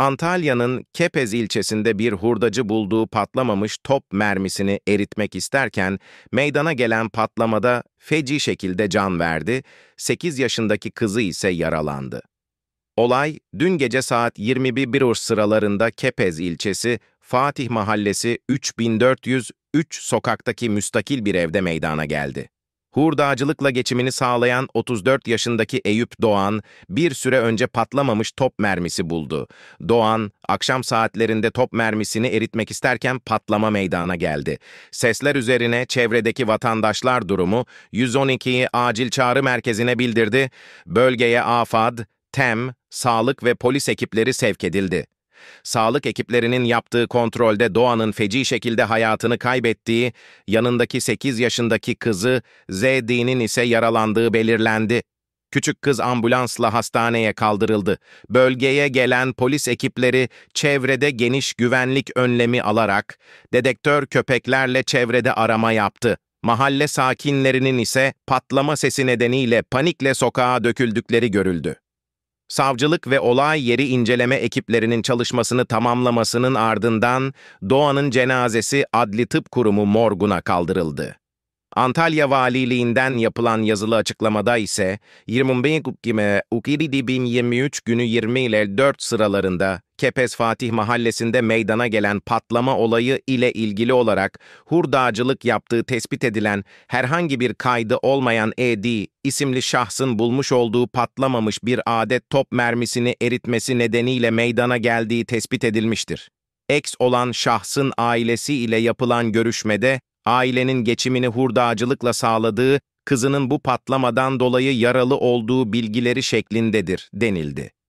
Antalya'nın Kepez ilçesinde bir hurdacı bulduğu patlamamış top mermisini eritmek isterken meydana gelen patlamada feci şekilde can verdi, 8 yaşındaki kızı ise yaralandı. Olay dün gece saat 21.00 sıralarında Kepez ilçesi Fatih Mahallesi 3403 sokaktaki müstakil bir evde meydana geldi. Hurdacılıkla geçimini sağlayan 34 yaşındaki Eyüp Doğan, bir süre önce patlamamış top mermisi buldu. Doğan, akşam saatlerinde top mermisini eritmek isterken patlama meydana geldi. Sesler üzerine çevredeki vatandaşlar durumu 112'yi acil çağrı merkezine bildirdi. Bölgeye AFAD, TEM, sağlık ve polis ekipleri sevk edildi. Sağlık ekiplerinin yaptığı kontrolde Doğan'ın feci şekilde hayatını kaybettiği, yanındaki 8 yaşındaki kızı Z'di'nin ise yaralandığı belirlendi. Küçük kız ambulansla hastaneye kaldırıldı. Bölgeye gelen polis ekipleri çevrede geniş güvenlik önlemi alarak dedektör köpeklerle çevrede arama yaptı. Mahalle sakinlerinin ise patlama sesi nedeniyle panikle sokağa döküldükleri görüldü. Savcılık ve olay yeri inceleme ekiplerinin çalışmasını tamamlamasının ardından Doğan'ın cenazesi Adli Tıp Kurumu morguna kaldırıldı. Antalya Valiliğinden yapılan yazılı açıklamada ise 25 Ukime Ukiri 2023 günü 20 ile 4 sıralarında Kepez Fatih Mahallesi'nde meydana gelen patlama olayı ile ilgili olarak hurdacılık yaptığı tespit edilen herhangi bir kaydı olmayan E.D. isimli şahsın bulmuş olduğu patlamamış bir adet top mermisini eritmesi nedeniyle meydana geldiği tespit edilmiştir. Ex olan şahsın ailesi ile yapılan görüşmede ailenin geçimini hurdacılıkla sağladığı, kızının bu patlamadan dolayı yaralı olduğu bilgileri şeklindedir denildi.